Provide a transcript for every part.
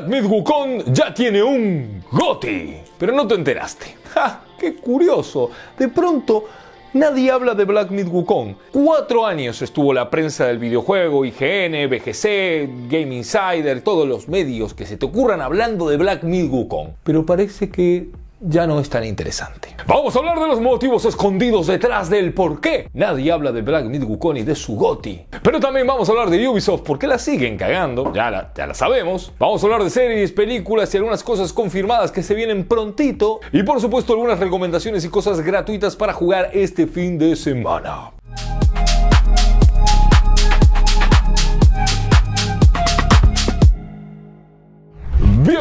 Black Myth Wukong ya tiene un GOTI. Pero no te enteraste. ¡Ja! ¡Qué curioso! De pronto, nadie habla de Black Myth Wukong. Cuatro años estuvo la prensa del videojuego, IGN, BGC, Game Insider, todos los medios que se te ocurran hablando de Black Myth Wukong. Pero parece que ya no es tan interesante. Vamos a hablar de los motivos escondidos detrás del por qué. Nadie habla de Black Myth Wukong y de Sugoti Pero también vamos a hablar de Ubisoft, porque la siguen cagando, ya la, ya la sabemos. Vamos a hablar de series, películas y algunas cosas confirmadas que se vienen prontito. Y por supuesto algunas recomendaciones y cosas gratuitas para jugar este fin de semana.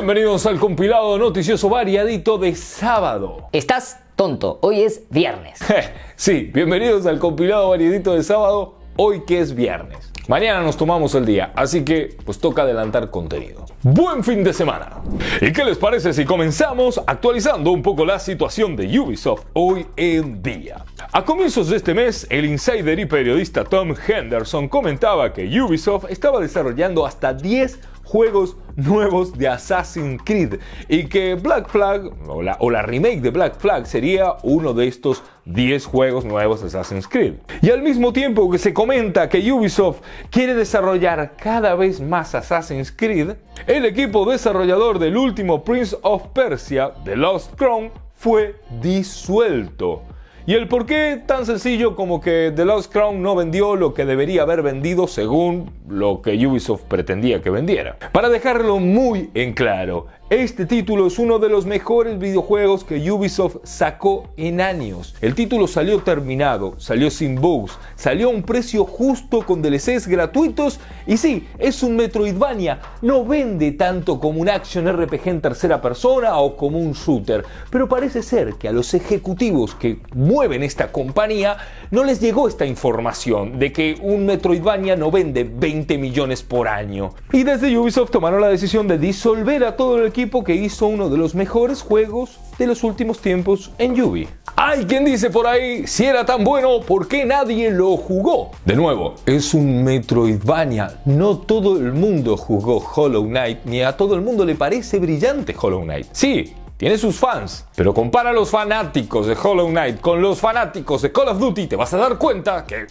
Bienvenidos al compilado noticioso variadito de sábado. Estás tonto, hoy es viernes. sí, bienvenidos al compilado variadito de sábado, hoy que es viernes. Mañana nos tomamos el día, así que pues toca adelantar contenido. Buen fin de semana. ¿Y qué les parece si comenzamos actualizando un poco la situación de Ubisoft hoy en día? A comienzos de este mes, el insider y periodista Tom Henderson comentaba que Ubisoft estaba desarrollando hasta 10 juegos nuevos de Assassin's Creed y que Black Flag o la, remake de Black Flag sería uno de estos 10 juegos nuevos de Assassin's Creed. Y al mismo tiempo que se comenta que Ubisoft quiere desarrollar cada vez más Assassin's Creed, el equipo desarrollador del último Prince of Persia, The Lost Crown, fue disuelto. Y el por qué tan sencillo como que The Lost Crown no vendió lo que debería haber vendido según lo que Ubisoft pretendía que vendiera. Para dejarlo muy en claro, este título es uno de los mejores videojuegos que Ubisoft sacó en años. El título salió terminado, salió sin bugs, salió a un precio justo con DLCs gratuitos y sí, es un Metroidvania. No vende tanto como un action RPG en tercera persona o como un shooter, pero parece ser que a los ejecutivos que mueven esta compañía no les llegó esta información de que un Metroidvania no vende 20 millones por año. Y desde Ubisoft tomaron la decisión de disolver a todo el equipo que hizo uno de los mejores juegos de los últimos tiempos en Yubi. Hay quien dice por ahí, si era tan bueno, ¿por qué nadie lo jugó? De nuevo, es un Metroidvania. No todo el mundo jugó Hollow Knight, ni a todo el mundo le parece brillante Hollow Knight. Sí, tiene sus fans, pero compara los fanáticos de Hollow Knight con los fanáticos de Call of Duty, te vas a dar cuenta que...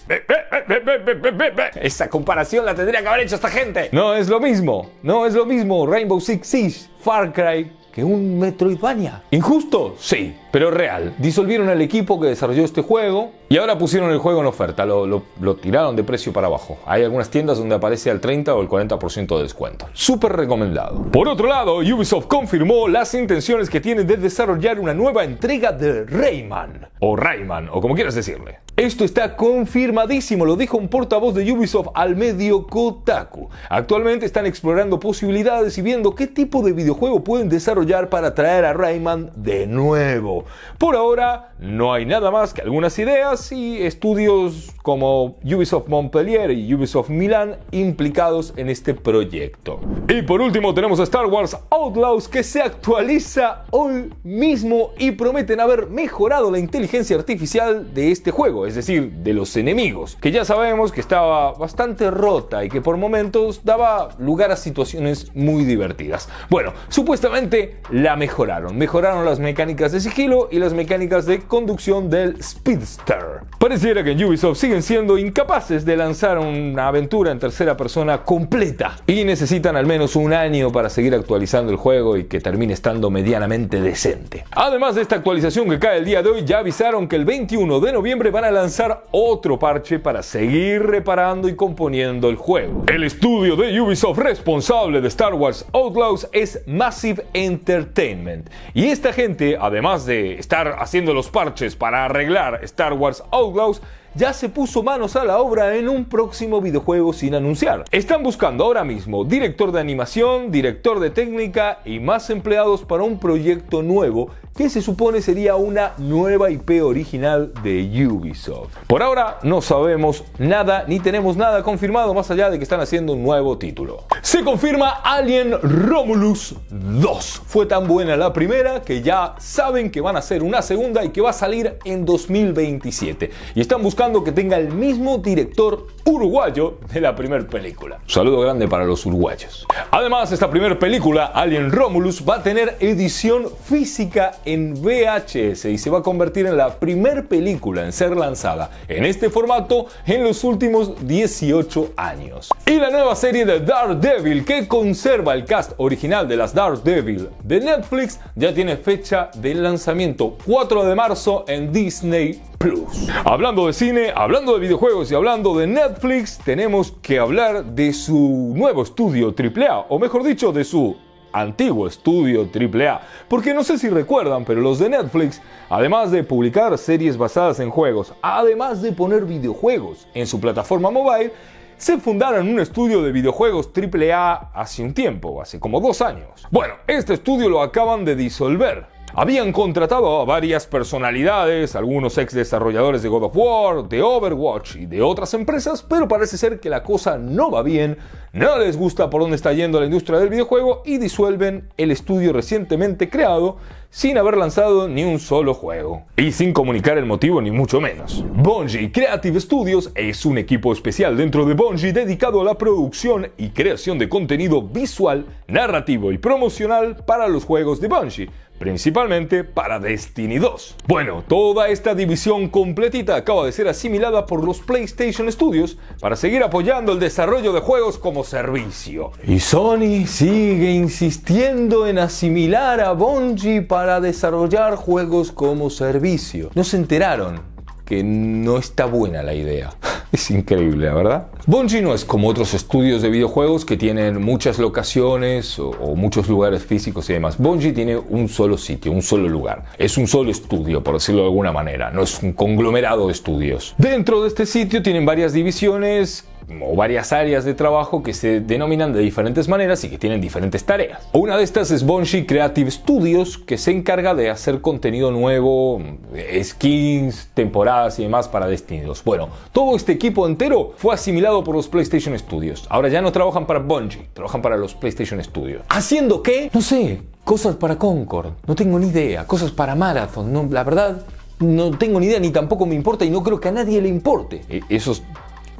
Esa comparación la tendría que haber hecho esta gente. No es lo mismo, no es lo mismo. Rainbow Six Siege, Far Cry, que un Metroidvania. Injusto, sí, pero real. Disolvieron el equipo que desarrolló este juego y ahora pusieron el juego en oferta, lo, tiraron de precio para abajo. Hay algunas tiendas donde aparece al 30 o el 40% de descuento. Súper recomendado. Por otro lado, Ubisoft confirmó las intenciones que tiene de desarrollar una nueva entrega de Rayman, o Rayman, o como quieras decirle. Esto está confirmadísimo, lo dijo un portavoz de Ubisoft al medio Kotaku. Actualmente están explorando posibilidades y viendo qué tipo de videojuego pueden desarrollar para traer a Rayman de nuevo. Por ahora, no hay nada más que algunas ideas y estudios como Ubisoft Montpellier y Ubisoft Milán implicados en este proyecto. Y por último tenemos a Star Wars Outlaws que se actualiza hoy mismo y prometen haber mejorado la inteligencia artificial de este juego es decir, de los enemigos, que ya sabemos que estaba bastante rota y que por momentos daba lugar a situaciones muy divertidas. Bueno, supuestamente la mejoraron. Mejoraron las mecánicas de sigilo y las mecánicas de conducción del Speedster. Pareciera que en Ubisoft siguen siendo incapaces de lanzar una aventura en tercera persona completa y necesitan al menos un año para seguir actualizando el juego y que termine estando medianamente decente. Además de esta actualización que cae el día de hoy, ya avisaron que el 21 de noviembre van a lanzar otro parche para seguir reparando y componiendo el juego. El estudio de Ubisoft responsable de Star Wars Outlaws es Massive Entertainment. Y esta gente, además de estar haciendo los parches para arreglar Star Wars Outlaws, ya se puso manos a la obra en un próximo videojuego sin anunciar. Están buscando ahora mismo director de animación, director de técnica y más empleados para un proyecto nuevo que se supone sería una nueva IP original de Ubisoft. Por ahora no sabemos nada ni tenemos nada confirmado más allá de que están haciendo un nuevo título. Se confirma Alien Romulus 2. Fue tan buena la primera que ya saben que van a hacer una segunda y que va a salir en 2027. Y están buscando que tenga el mismo director uruguayo de la primera película. saludo grande para los uruguayos. Además, esta primera película, Alien Romulus, va a tener edición física en VHS y se va a convertir en la primera película en ser lanzada en este formato en los últimos 18 años. Y la nueva serie de Daredevil que conserva el cast original de las Dark Devil de Netflix, ya tiene fecha de lanzamiento 4 de marzo en Disney Plus. Hablando de cine, hablando de videojuegos y hablando de Netflix, tenemos que hablar de su nuevo estudio AAA, o mejor dicho, de su antiguo estudio AAA, porque no sé si recuerdan, pero los de Netflix, además de publicar series basadas en juegos, además de poner videojuegos en su plataforma mobile, se fundaron un estudio de videojuegos AAA hace un tiempo, hace como dos años. Bueno, este estudio lo acaban de disolver. Habían contratado a varias personalidades, algunos ex desarrolladores de God of War, de Overwatch y de otras empresas, pero parece ser que la cosa no va bien, no les gusta por dónde está yendo la industria del videojuego y disuelven el estudio recientemente creado sin haber lanzado ni un solo juego. Y sin comunicar el motivo ni mucho menos. Bungie Creative Studios es un equipo especial dentro de Bungie dedicado a la producción y creación de contenido visual, narrativo y promocional para los juegos de Bungie principalmente para Destiny 2. Bueno, toda esta división completita acaba de ser asimilada por los PlayStation Studios para seguir apoyando el desarrollo de juegos como servicio. Y Sony sigue insistiendo en asimilar a Bungie para desarrollar juegos como servicio. No se enteraron que no está buena la idea. Es increíble, la verdad. Bungie no es como otros estudios de videojuegos que tienen muchas locaciones o, o, muchos lugares físicos y demás. Bungie tiene un solo sitio, un solo lugar. Es un solo estudio, por decirlo de alguna manera. No es un conglomerado de estudios. Dentro de este sitio tienen varias divisiones o varias áreas de trabajo que se denominan de diferentes maneras y que tienen diferentes tareas. Una de estas es Bungie Creative Studios, que se encarga de hacer contenido nuevo, eh, skins, temporadas y demás para Destiny 2. Bueno, todo este equipo entero fue asimilado por los PlayStation Studios. Ahora ya no trabajan para Bungie, trabajan para los PlayStation Studios. ¿Haciendo qué? No sé, cosas para Concord, no tengo ni idea, cosas para Marathon, no, la verdad no tengo ni idea, ni tampoco me importa y no creo que a nadie le importe. Eh, esos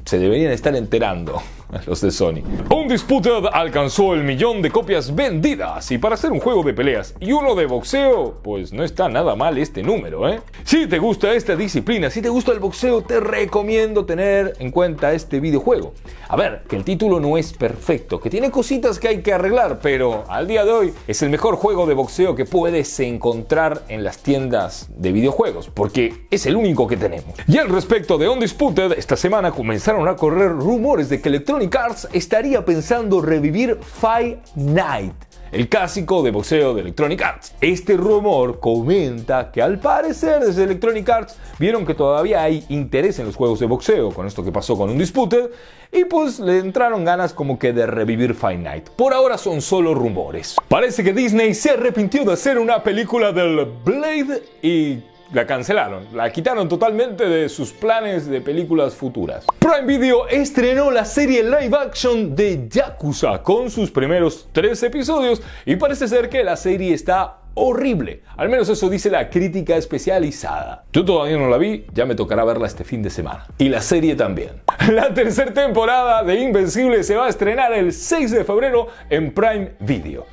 se deberían estar enterando. los de Sony. Undisputed alcanzó el millón de copias vendidas y para hacer un juego de peleas y uno de boxeo, pues no está nada mal este número, ¿eh? Si te gusta esta disciplina, si te gusta el boxeo, te recomiendo tener en cuenta este videojuego. A ver, que el título no es perfecto, que tiene cositas que hay que arreglar, pero al día de hoy es el mejor juego de boxeo que puedes encontrar en las tiendas de videojuegos, porque es el único que tenemos. Y al respecto de Undisputed, esta semana comenzaron a correr rumores de que Electronic Electronic Arts estaría pensando revivir Fight Night, el clásico de boxeo de Electronic Arts. Este rumor comenta que al parecer desde Electronic Arts vieron que todavía hay interés en los juegos de boxeo con esto que pasó con un dispute y pues le entraron ganas como que de revivir Fight Night. Por ahora son solo rumores. Parece que Disney se arrepintió de hacer una película del Blade y la cancelaron, la quitaron totalmente de sus planes de películas futuras. Prime Video estrenó la serie live action de Yakuza con sus primeros tres episodios y parece ser que la serie está horrible. Al menos eso dice la crítica especializada. Yo todavía no la vi, ya me tocará verla este fin de semana. Y la serie también. La tercera temporada de Invencible se va a estrenar el 6 de febrero en Prime Video.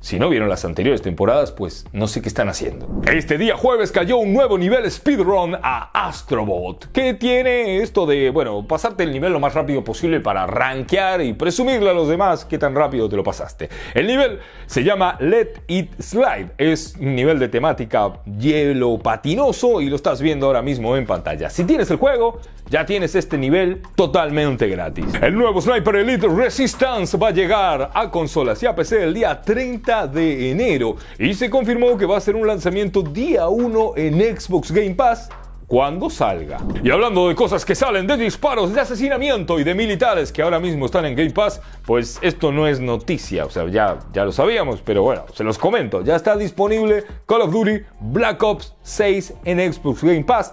Si no vieron las anteriores temporadas, pues no sé qué están haciendo. Este día jueves cayó un nuevo nivel speedrun a Astrobot. que tiene esto de, bueno, pasarte el nivel lo más rápido posible para rankear y presumirle a los demás qué tan rápido te lo pasaste? El nivel se llama Let It Slide. Es un nivel de temática hielo patinoso y lo estás viendo ahora mismo en pantalla. Si tienes el juego, ya tienes este nivel totalmente gratis. El nuevo Sniper Elite Resistance va a llegar a consolas y a PC el día 30 de enero y se confirmó que va a ser un lanzamiento día 1 en Xbox Game Pass cuando salga. Y hablando de cosas que salen, de disparos, de asesinamiento y de militares que ahora mismo están en Game Pass, pues esto no es noticia, o sea, ya, ya lo sabíamos, pero bueno, se los comento, ya está disponible Call of Duty Black Ops 6 en Xbox Game Pass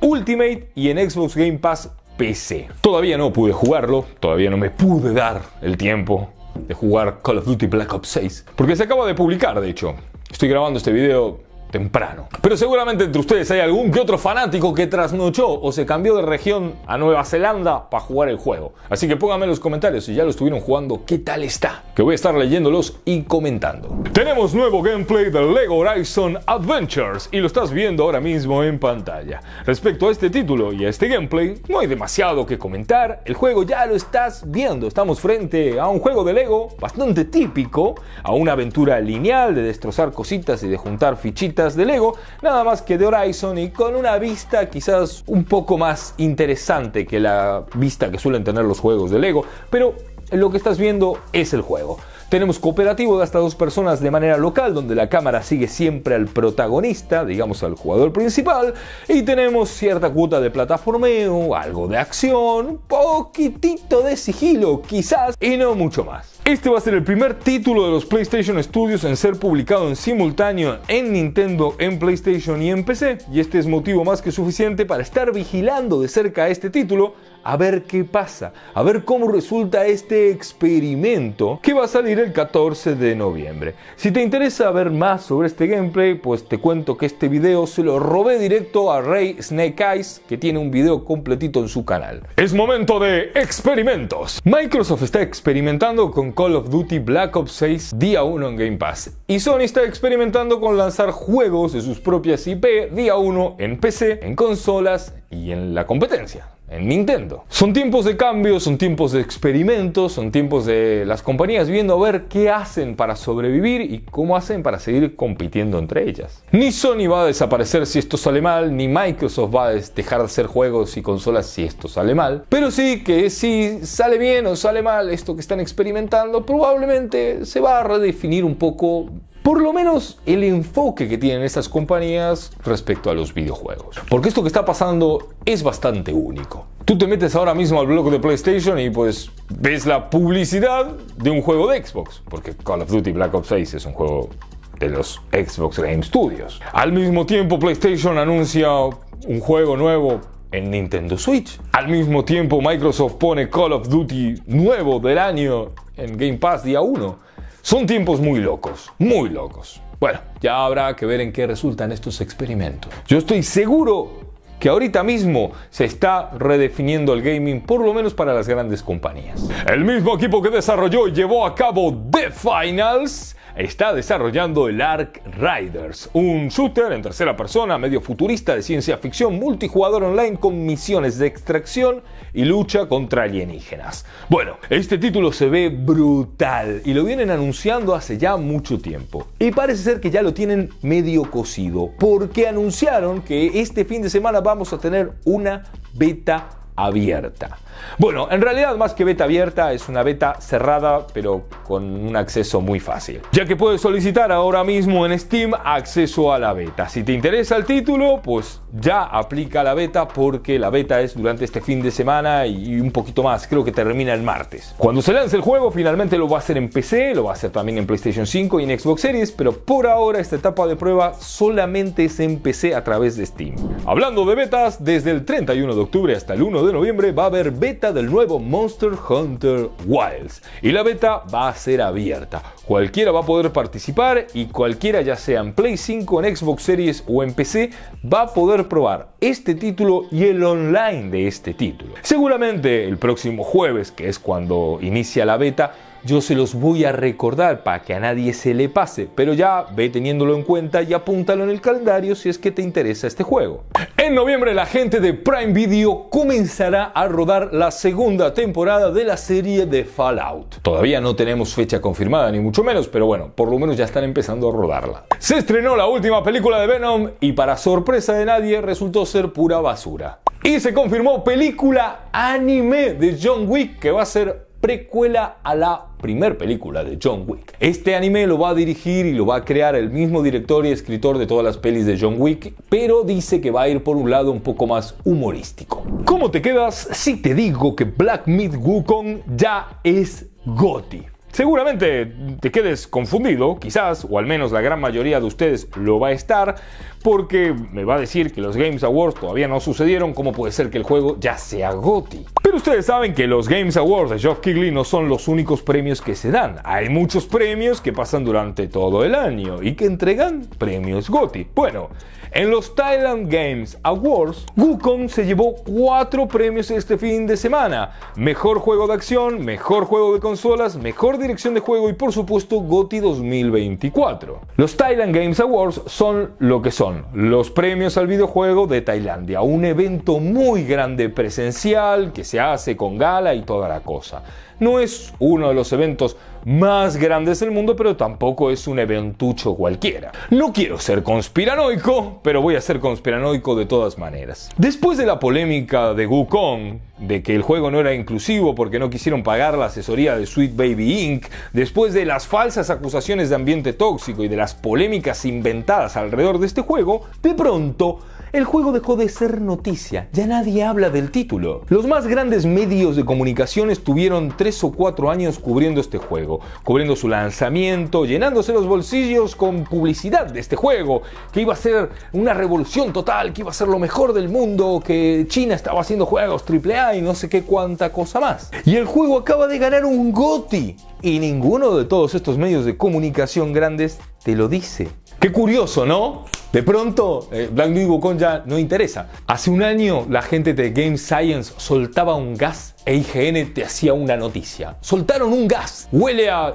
Ultimate y en Xbox Game Pass PC. Todavía no pude jugarlo, todavía no me pude dar el tiempo de jugar Call of Duty Black Ops 6. Porque se acaba de publicar, de hecho. Estoy grabando este video temprano. Pero seguramente entre ustedes hay algún que otro fanático que trasnochó o se cambió de región a Nueva Zelanda para jugar el juego. Así que pónganme en los comentarios si ya lo estuvieron jugando, qué tal está. Que voy a estar leyéndolos y comentando. Tenemos nuevo gameplay de LEGO Horizon Adventures y lo estás viendo ahora mismo en pantalla. Respecto a este título y a este gameplay, no hay demasiado que comentar. El juego ya lo estás viendo. Estamos frente a un juego de LEGO bastante típico, a una aventura lineal de destrozar cositas y de juntar fichitas de Lego, nada más que de Horizon y con una vista quizás un poco más interesante que la vista que suelen tener los juegos de Lego, pero lo que estás viendo es el juego. Tenemos cooperativo de hasta dos personas de manera local, donde la cámara sigue siempre al protagonista, digamos al jugador principal, y tenemos cierta cuota de plataformeo, algo de acción, poquitito de sigilo quizás, y no mucho más. Este va a ser el primer título de los PlayStation Studios en ser publicado en simultáneo en Nintendo, en PlayStation y en PC, y este es motivo más que suficiente para estar vigilando de cerca este título a ver qué pasa, a ver cómo resulta este experimento que va a salir el 14 de noviembre. Si te interesa ver más sobre este gameplay, pues te cuento que este video se lo robé directo a Ray Snake Eyes, que tiene un video completito en su canal. Es momento de experimentos. Microsoft está experimentando con Call of Duty Black Ops 6 día 1 en Game Pass y Sony está experimentando con lanzar juegos de sus propias IP día 1 en PC, en consolas y en la competencia en Nintendo. Son tiempos de cambio, son tiempos de experimentos, son tiempos de las compañías viendo a ver qué hacen para sobrevivir y cómo hacen para seguir compitiendo entre ellas. Ni Sony va a desaparecer si esto sale mal, ni Microsoft va a dejar de hacer juegos y consolas si esto sale mal, pero sí que si sale bien o sale mal esto que están experimentando, probablemente se va a redefinir un poco por lo menos el enfoque que tienen estas compañías respecto a los videojuegos. Porque esto que está pasando es bastante único. Tú te metes ahora mismo al blog de PlayStation y pues ves la publicidad de un juego de Xbox, porque Call of Duty Black Ops 6 es un juego de los Xbox Game Studios. Al mismo tiempo PlayStation anuncia un juego nuevo en Nintendo Switch. Al mismo tiempo Microsoft pone Call of Duty nuevo del año en Game Pass día 1. Son tiempos muy locos, muy locos. Bueno, ya habrá que ver en qué resultan estos experimentos. Yo estoy seguro que ahorita mismo se está redefiniendo el gaming, por lo menos para las grandes compañías. El mismo equipo que desarrolló y llevó a cabo The Finals está desarrollando el Ark Riders, un shooter en tercera persona medio futurista de ciencia ficción multijugador online con misiones de extracción y lucha contra alienígenas. Bueno, este título se ve brutal y lo vienen anunciando hace ya mucho tiempo. Y parece ser que ya lo tienen medio cocido, porque anunciaron que este fin de semana vamos a tener una beta abierta. Bueno, en realidad más que beta abierta es una beta cerrada pero con un acceso muy fácil, ya que puedes solicitar ahora mismo en Steam acceso a la beta. Si te interesa el título, pues ya aplica la beta porque la beta es durante este fin de semana y un poquito más, creo que termina el martes. Cuando se lance el juego finalmente lo va a hacer en PC, lo va a hacer también en PlayStation 5 y en Xbox Series, pero por ahora esta etapa de prueba solamente es en PC a través de Steam. Hablando de betas, desde el 31 de octubre hasta el 1 de noviembre va a haber beta del nuevo Monster Hunter Wilds. Y la beta va a ser abierta. Cualquiera va a poder participar y cualquiera, ya sea en Play 5, en Xbox Series o en PC, va a poder probar este título y el online de este título. Seguramente el próximo jueves, que es cuando inicia la beta, yo se los voy a recordar para que a nadie se le pase, pero ya ve teniéndolo en cuenta y apúntalo en el calendario si es que te interesa este juego. En noviembre la gente de Prime Video comenzará a rodar la segunda temporada de la serie de Fallout. Todavía no tenemos fecha confirmada ni mucho menos, pero bueno, por lo menos ya están empezando a rodarla. Se estrenó la última película de Venom y para sorpresa de nadie resultó ser pura basura. Y se confirmó película anime de John Wick que va a ser precuela a la primer película de John Wick. Este anime lo va a dirigir y lo va a crear el mismo director y escritor de todas las pelis de John Wick, pero dice que va a ir por un lado un poco más humorístico. ¿Cómo te quedas si te digo que Black Myth Wukong ya es GOTI? Seguramente te quedes confundido, quizás, o al menos la gran mayoría de ustedes lo va a estar, porque me va a decir que los Games Awards todavía no sucedieron, ¿cómo puede ser que el juego ya sea GOTI? ustedes saben que los Games Awards de Geoff Keighley no son los únicos premios que se dan. Hay muchos premios que pasan durante todo el año y que entregan premios GOTY. Bueno, en los Thailand Games Awards, Wukong se llevó cuatro premios este fin de semana. Mejor juego de acción, mejor juego de consolas, mejor dirección de juego y por supuesto GOTY 2024. Los Thailand Games Awards son lo que son, los premios al videojuego de Tailandia, un evento muy grande presencial que se ha hace con gala y toda la cosa. No es uno de los eventos más grandes del mundo, pero tampoco es un eventucho cualquiera. No quiero ser conspiranoico, pero voy a ser conspiranoico de todas maneras. Después de la polémica de Wukong, de que el juego no era inclusivo porque no quisieron pagar la asesoría de Sweet Baby Inc., después de las falsas acusaciones de ambiente tóxico y de las polémicas inventadas alrededor de este juego, de pronto el juego dejó de ser noticia, ya nadie habla del título. Los más grandes medios de comunicación estuvieron 3 o 4 años cubriendo este juego, cubriendo su lanzamiento, llenándose los bolsillos con publicidad de este juego, que iba a ser una revolución total, que iba a ser lo mejor del mundo, que China estaba haciendo juegos AAA y no sé qué cuánta cosa más. Y el juego acaba de ganar un GOTI. Y ninguno de todos estos medios de comunicación grandes te lo dice. Qué curioso, ¿no? De pronto, Black eh, Louis Wukong ya no interesa. Hace un año, la gente de Game Science soltaba un gas e IGN te hacía una noticia. Soltaron un gas. Huele a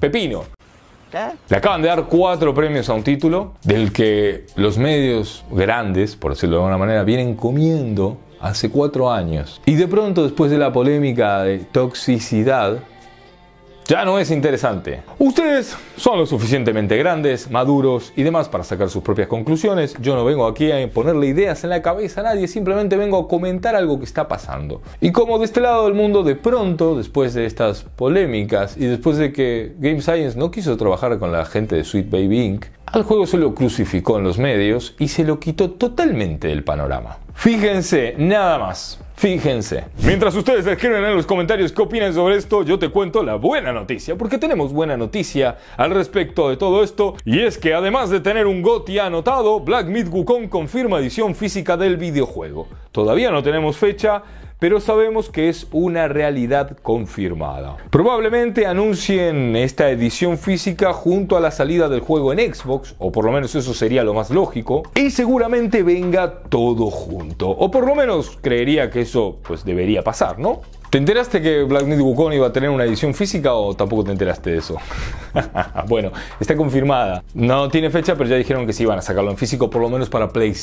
pepino. Le acaban de dar cuatro premios a un título del que los medios grandes, por decirlo de alguna manera, vienen comiendo hace cuatro años. Y de pronto, después de la polémica de toxicidad, ya no es interesante. Ustedes son lo suficientemente grandes, maduros y demás para sacar sus propias conclusiones. Yo no vengo aquí a ponerle ideas en la cabeza a nadie, simplemente vengo a comentar algo que está pasando. Y como de este lado del mundo, de pronto, después de estas polémicas y después de que Game Science no quiso trabajar con la gente de Sweet Baby Inc., al juego se lo crucificó en los medios y se lo quitó totalmente del panorama. Fíjense, nada más. Fíjense. Mientras ustedes escriben en los comentarios qué opinan sobre esto, yo te cuento la buena noticia, porque tenemos buena noticia al respecto de todo esto, y es que además de tener un GOTY anotado, Black Wukong confirma edición física del videojuego. Todavía no tenemos fecha, pero sabemos que es una realidad confirmada. Probablemente anuncien esta edición física junto a la salida del juego en Xbox, o por lo menos eso sería lo más lógico, y seguramente venga todo junto, o por lo menos creería que eso pues debería pasar, ¿no? ¿Te enteraste que Black Knight Wukong iba a tener una edición física o tampoco te enteraste de eso? bueno, está confirmada. No tiene fecha, pero ya dijeron que sí iban a sacarlo en físico, por lo menos para Play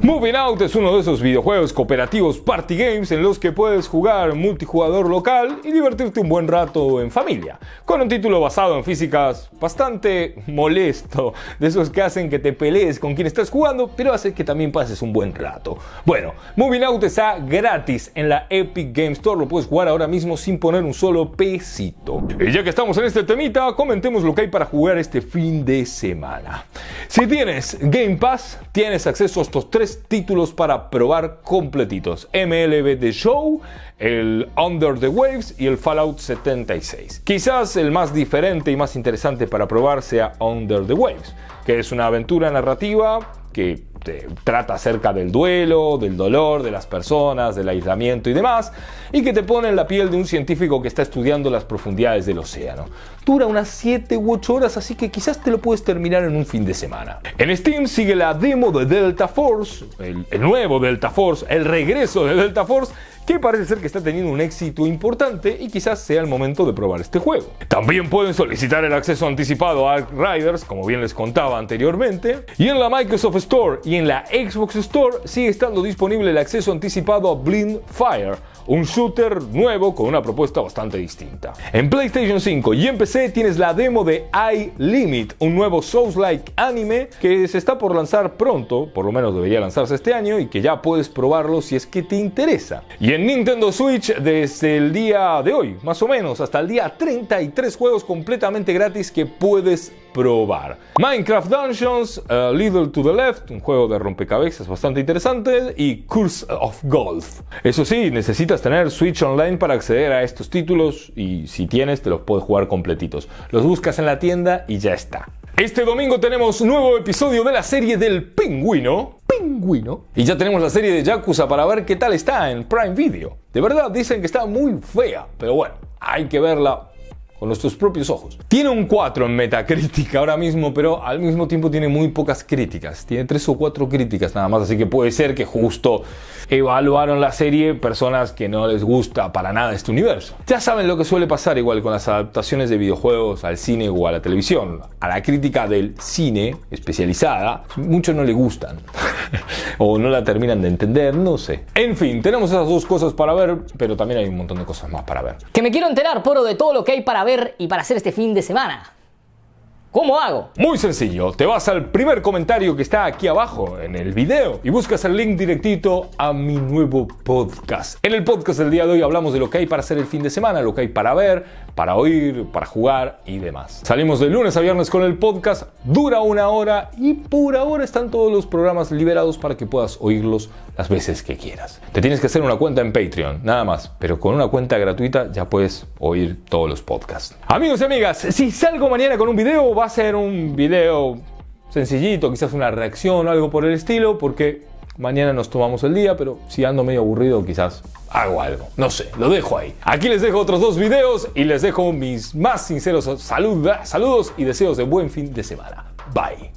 Moving Out es uno de esos videojuegos cooperativos party games en los que puedes jugar multijugador local y divertirte un buen rato en familia, con un título basado en físicas bastante molesto, de esos que hacen que te pelees con quien estás jugando, pero hace que también pases un buen rato. Bueno, Moving Out está gratis en la Epic Games Store, lo puedes ahora mismo sin poner un solo pesito. Y ya que estamos en este temita, comentemos lo que hay para jugar este fin de semana. Si tienes Game Pass, tienes acceso a estos tres títulos para probar completitos. MLB The Show, el Under the Waves y el Fallout 76. Quizás el más diferente y más interesante para probar sea Under the Waves, que es una aventura narrativa que trata acerca del duelo, del dolor, de las personas, del aislamiento y demás, y que te pone en la piel de un científico que está estudiando las profundidades del océano. Dura unas 7 u 8 horas, así que quizás te lo puedes terminar en un fin de semana. En Steam sigue la demo de Delta Force, el nuevo Delta Force, el regreso de Delta Force, que parece ser que está teniendo un éxito importante y quizás sea el momento de probar este juego. También pueden solicitar el acceso anticipado a Riders, como bien les contaba anteriormente, y en la Microsoft Store y en la Xbox Store sigue estando disponible el acceso anticipado a Blind Fire un shooter nuevo con una propuesta bastante distinta. En PlayStation 5 y en PC tienes la demo de I Limit, un nuevo Souls-like anime que se está por lanzar pronto, por lo menos debería lanzarse este año y que ya puedes probarlo si es que te interesa. Y en Nintendo Switch desde el día de hoy, más o menos, hasta el día 33 juegos completamente gratis que puedes probar. Minecraft Dungeons, eh, Little to the Left, un juego de rompecabezas bastante interesante, y Curse of Golf. Eso sí, necesitas tener Switch Online para acceder a estos títulos y si tienes te los puedes jugar completitos. Los buscas en la tienda y ya está. Este domingo tenemos un nuevo episodio de la serie del pingüino. Pingüino. Y ya tenemos la serie de Yakuza para ver qué tal está en Prime Video. De verdad dicen que está muy fea, pero bueno, hay que verla con nuestros propios ojos. Tiene un 4 en Metacritic ahora mismo, pero al mismo tiempo tiene muy pocas críticas. Tiene 3 o 4 críticas nada más, así que puede ser que justo evaluaron la serie personas que no les gusta para nada este universo. Ya saben lo que suele pasar igual con las adaptaciones de videojuegos al cine o a la televisión. A la crítica del cine especializada, muchos no le gustan o no la terminan de entender, no sé. En fin, tenemos esas dos cosas para ver, pero también hay un montón de cosas más para ver. Que me quiero enterar, Poro, de todo lo que hay para ver y para hacer este fin de semana. ¿Cómo hago? Muy sencillo, te vas al primer comentario que está aquí abajo en el video y buscas el link directito a mi nuevo podcast. En el podcast del día de hoy hablamos de lo que hay para hacer el fin de semana, lo que hay para ver, para oír, para jugar y demás. Salimos de lunes a viernes con el podcast, dura una hora y por ahora están todos los programas liberados para que puedas oírlos las veces que quieras. Te tienes que hacer una cuenta en Patreon, nada más, pero con una cuenta gratuita ya puedes oír todos los podcasts. Amigos y amigas, si salgo mañana con un video, Va a ser un video sencillito, quizás una reacción o algo por el estilo, porque mañana nos tomamos el día, pero si ando medio aburrido quizás hago algo. No sé, lo dejo ahí. Aquí les dejo otros dos videos y les dejo mis más sinceros saludos y deseos de buen fin de semana. Bye.